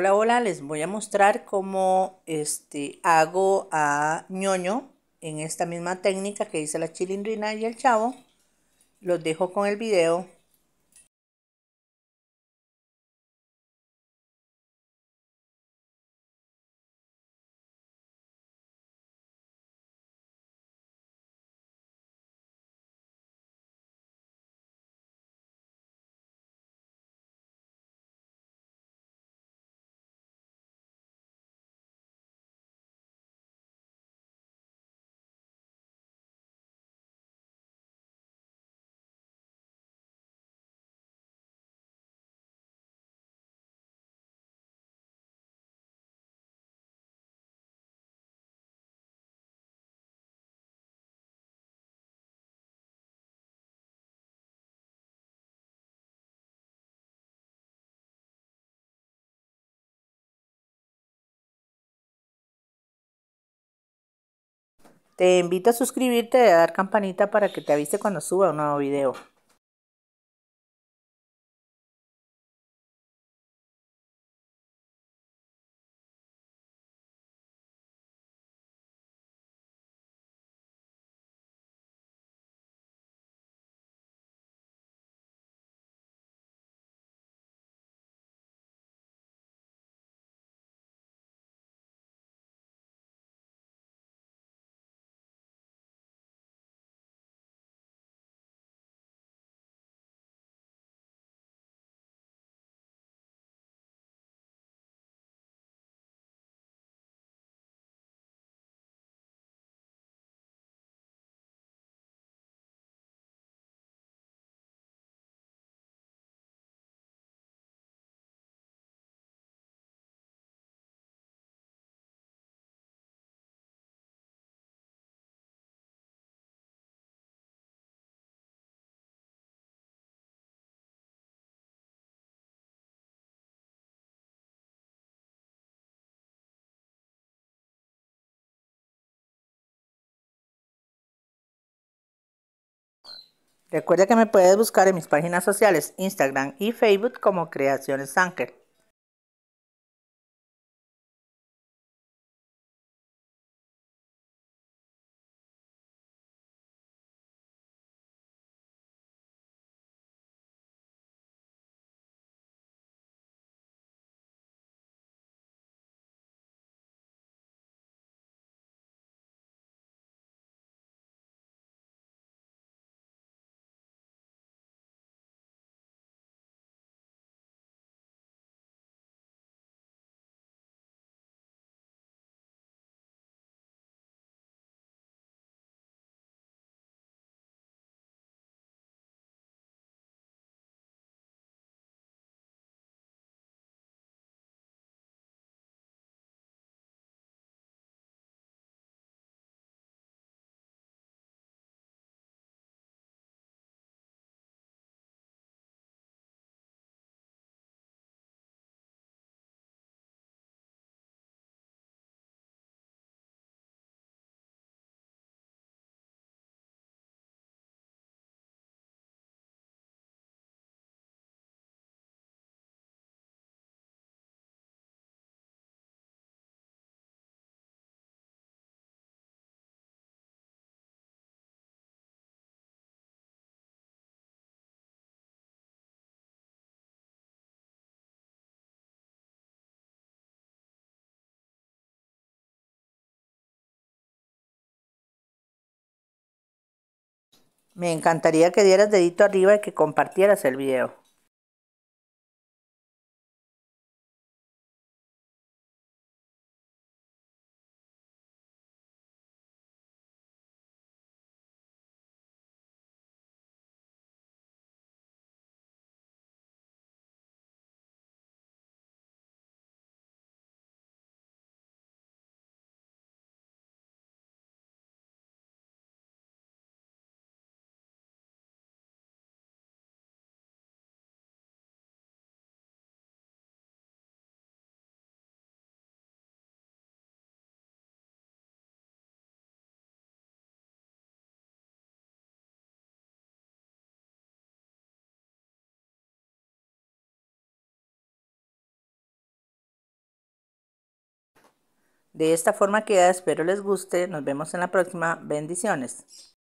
Hola, hola, les voy a mostrar cómo este, hago a ñoño en esta misma técnica que hice la chilindrina y el chavo. Los dejo con el video. Te invito a suscribirte y a dar campanita para que te avise cuando suba un nuevo video. Recuerda que me puedes buscar en mis páginas sociales Instagram y Facebook como Creaciones Anker. Me encantaría que dieras dedito arriba y que compartieras el video. De esta forma queda, espero les guste, nos vemos en la próxima, bendiciones.